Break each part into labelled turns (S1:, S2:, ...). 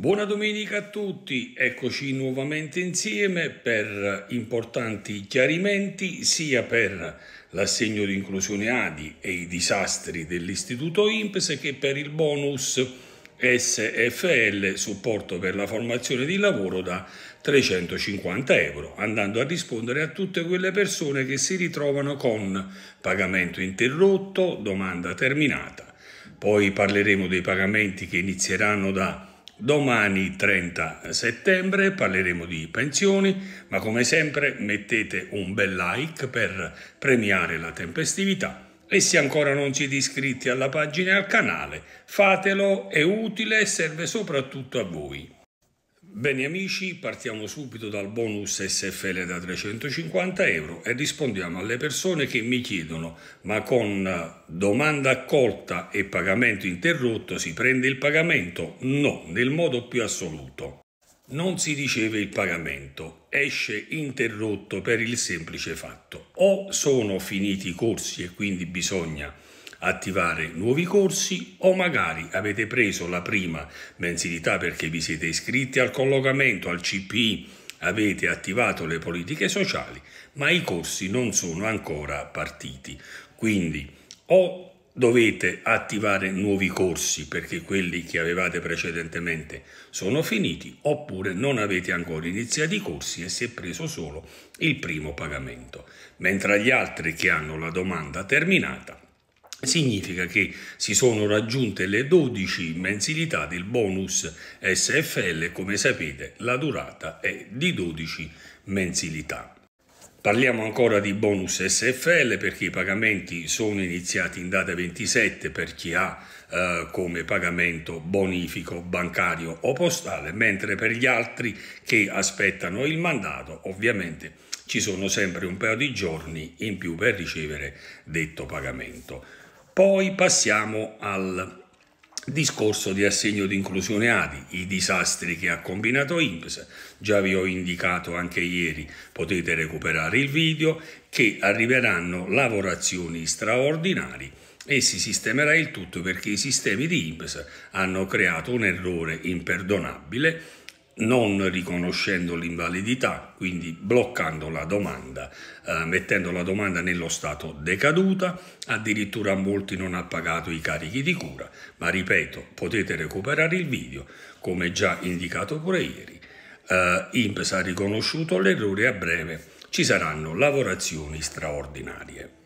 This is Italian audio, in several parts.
S1: Buona domenica a tutti, eccoci nuovamente insieme per importanti chiarimenti sia per l'assegno di inclusione ADI e i disastri dell'istituto IMPS che per il bonus SFL supporto per la formazione di lavoro da 350 euro, andando a rispondere a tutte quelle persone che si ritrovano con pagamento interrotto, domanda terminata. Poi parleremo dei pagamenti che inizieranno da Domani 30 settembre parleremo di pensioni, ma come sempre mettete un bel like per premiare la tempestività e se ancora non siete iscritti alla pagina e al canale fatelo, è utile e serve soprattutto a voi. Bene amici, partiamo subito dal bonus SFL da 350 euro e rispondiamo alle persone che mi chiedono ma con eh, domanda accolta e pagamento interrotto si prende il pagamento? No, nel modo più assoluto. Non si riceve il pagamento, esce interrotto per il semplice fatto. O sono finiti i corsi e quindi bisogna attivare nuovi corsi o magari avete preso la prima mensilità perché vi siete iscritti al collocamento, al CPI, avete attivato le politiche sociali, ma i corsi non sono ancora partiti. Quindi o dovete attivare nuovi corsi perché quelli che avevate precedentemente sono finiti oppure non avete ancora iniziato i corsi e si è preso solo il primo pagamento, mentre gli altri che hanno la domanda terminata significa che si sono raggiunte le 12 mensilità del bonus SFL, come sapete la durata è di 12 mensilità. Parliamo ancora di bonus SFL perché i pagamenti sono iniziati in data 27 per chi ha eh, come pagamento bonifico bancario o postale, mentre per gli altri che aspettano il mandato ovviamente ci sono sempre un paio di giorni in più per ricevere detto pagamento. Poi passiamo al discorso di assegno di inclusione ADI, i disastri che ha combinato INPS, già vi ho indicato anche ieri, potete recuperare il video, che arriveranno lavorazioni straordinarie e si sistemerà il tutto perché i sistemi di INPS hanno creato un errore imperdonabile non riconoscendo l'invalidità, quindi bloccando la domanda, eh, mettendo la domanda nello stato decaduta, addirittura a molti non ha pagato i carichi di cura, ma ripeto, potete recuperare il video, come già indicato pure ieri. Eh, INPS ha riconosciuto l'errore e a breve ci saranno lavorazioni straordinarie.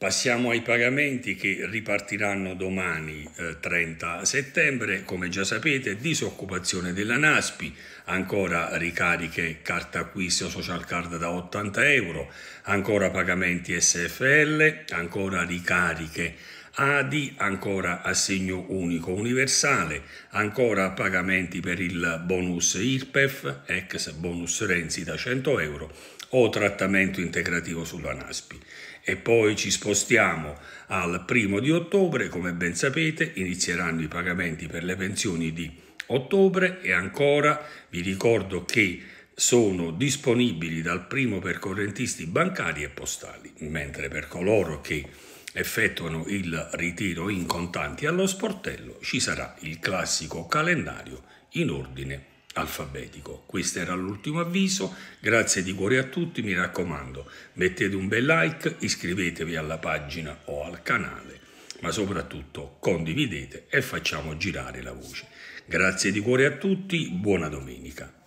S1: Passiamo ai pagamenti che ripartiranno domani eh, 30 settembre, come già sapete disoccupazione della Naspi, ancora ricariche carta acquisto social card da 80 euro, ancora pagamenti SFL, ancora ricariche ADI, ancora assegno unico universale, ancora pagamenti per il bonus IRPEF, ex bonus Renzi da 100 euro o trattamento integrativo sulla Naspi e poi ci spostiamo al primo di ottobre, come ben sapete inizieranno i pagamenti per le pensioni di ottobre e ancora vi ricordo che sono disponibili dal primo per correntisti bancari e postali, mentre per coloro che effettuano il ritiro in contanti allo sportello ci sarà il classico calendario in ordine alfabetico. Questo era l'ultimo avviso, grazie di cuore a tutti, mi raccomando, mettete un bel like, iscrivetevi alla pagina o al canale, ma soprattutto condividete e facciamo girare la voce. Grazie di cuore a tutti, buona domenica.